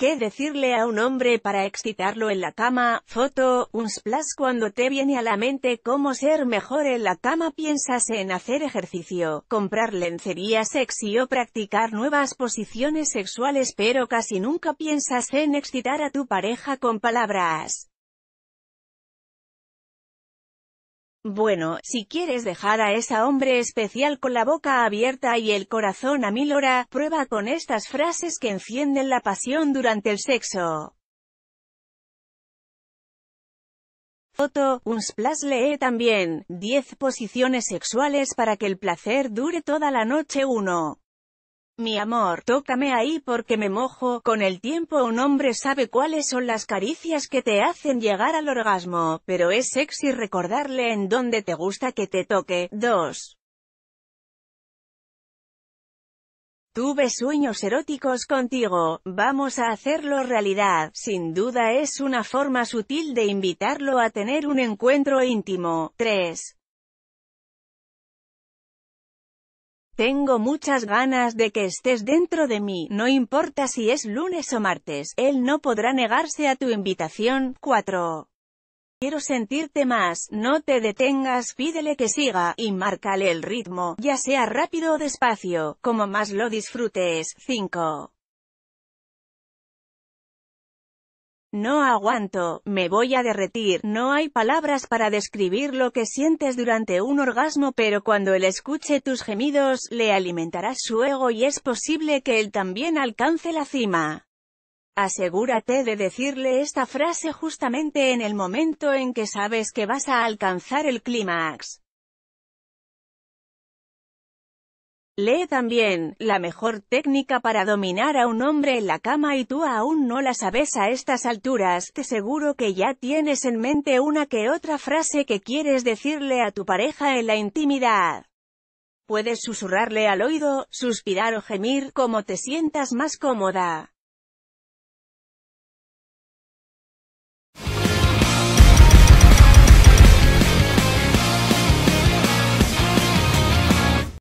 ¿Qué decirle a un hombre para excitarlo en la cama? Foto, un splash cuando te viene a la mente cómo ser mejor en la cama piensas en hacer ejercicio, comprar lencería sexy o practicar nuevas posiciones sexuales pero casi nunca piensas en excitar a tu pareja con palabras. Bueno, si quieres dejar a esa hombre especial con la boca abierta y el corazón a mil hora, prueba con estas frases que encienden la pasión durante el sexo. Foto, un splash lee también, 10 posiciones sexuales para que el placer dure toda la noche 1. Mi amor, tócame ahí porque me mojo, con el tiempo un hombre sabe cuáles son las caricias que te hacen llegar al orgasmo, pero es sexy recordarle en dónde te gusta que te toque. 2. Tuve sueños eróticos contigo, vamos a hacerlo realidad. Sin duda es una forma sutil de invitarlo a tener un encuentro íntimo. 3. Tengo muchas ganas de que estés dentro de mí, no importa si es lunes o martes, él no podrá negarse a tu invitación. 4. Quiero sentirte más, no te detengas, pídele que siga, y márcale el ritmo, ya sea rápido o despacio, como más lo disfrutes. 5. No aguanto, me voy a derretir, no hay palabras para describir lo que sientes durante un orgasmo pero cuando él escuche tus gemidos, le alimentarás su ego y es posible que él también alcance la cima. Asegúrate de decirle esta frase justamente en el momento en que sabes que vas a alcanzar el clímax. Lee también, la mejor técnica para dominar a un hombre en la cama y tú aún no la sabes a estas alturas, te seguro que ya tienes en mente una que otra frase que quieres decirle a tu pareja en la intimidad. Puedes susurrarle al oído, suspirar o gemir, como te sientas más cómoda.